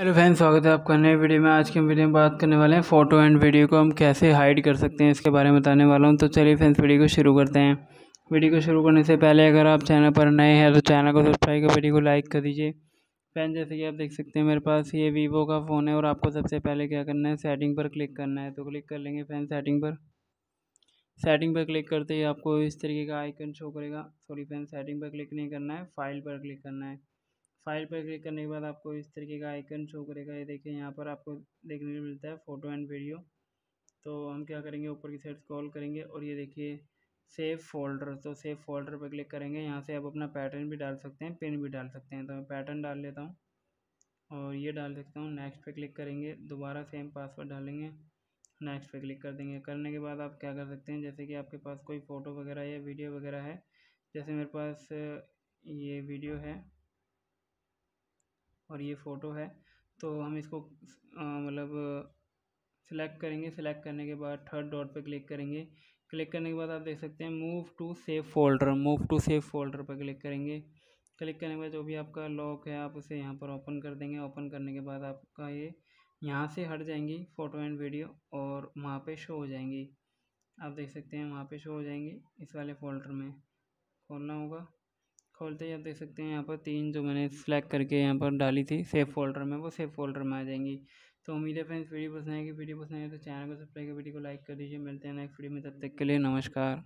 hello friends स्वागत है आपका नए वीडियो में आज के वीडियो में बात करने वाले हैं फ़ोटो एंड वीडियो को हम कैसे हाइड कर सकते हैं इसके बारे में बताने वाला हूं तो चलिए फ्रेंड्स वीडियो को शुरू करते हैं वीडियो को शुरू करने से पहले अगर आप चैनल पर नए हैं तो चैनल को सब्सक्राइब कर वीडियो को लाइक कर दीजिए फैन जैसे कि आप देख सकते हैं मेरे पास ये वीवो का फ़ोन है और आपको सबसे पहले क्या करना है सेटिंग पर क्लिक करना है तो क्लिक कर लेंगे फैन सेटिंग पर सेटिंग पर क्लिक करते ही आपको इस तरीके का आइकन शो करेगा सॉरी फैन सेटिंग पर क्लिक नहीं करना है फाइल पर क्लिक करना है फाइल पर क्लिक करने के बाद आपको इस तरीके का आइकन शो करेगा ये देखिए यहाँ पर आपको देखने को मिलता है फ़ोटो एंड वीडियो तो हम क्या करेंगे ऊपर की साइड स्क्रॉल करेंगे और ये देखिए सेव फोल्डर तो सेव फोल्डर पर क्लिक करेंगे यहाँ से आप अपना पैटर्न भी डाल सकते हैं पिन भी डाल सकते हैं तो मैं पैटर्न डाल लेता हूँ और ये डाल सकता हूँ नेक्स्ट पर क्लिक करेंगे दोबारा सेम पासवर्ड डालेंगे नेक्स्ट पर क्लिक कर देंगे करने के बाद आप क्या कर सकते हैं जैसे कि आपके पास कोई फ़ोटो वगैरह या वीडियो वगैरह है जैसे मेरे पास ये वीडियो है और ये फ़ोटो है तो हम इसको मतलब सिलेक्ट करेंगे सिलेक्ट करने के बाद थर्ड डॉट पे क्लिक करेंगे क्लिक करने के बाद आप देख सकते हैं move to save folder move to save folder पर क्लिक करेंगे क्लिक करने के बाद जो भी आपका लॉक है आप उसे यहाँ पर ओपन कर देंगे ओपन करने के बाद आपका ये यहाँ से हट जाएंगी फ़ोटो एंड वीडियो और वहाँ पे शो हो जाएंगी आप देख सकते हैं वहाँ पे शो हो जाएंगी इस वाले फोल्डर में खोलना होगा खोलते ही आप देख सकते हैं यहाँ पर तीन जो मैंने सेलेक्ट करके यहाँ पर डाली थी सेफ फोल्डर में वो सेफ फोल्डर में आ जाएंगी तो उम्मीद है फ्रेंड्स वीडियो पसंद आएगी वीडियो पसंद आएगी तो चैनल को सब्सक्राइब कर वीडियो को लाइक कर दीजिए मिलते हैं नेक्स्ट वीडियो में तब तक के लिए नमस्कार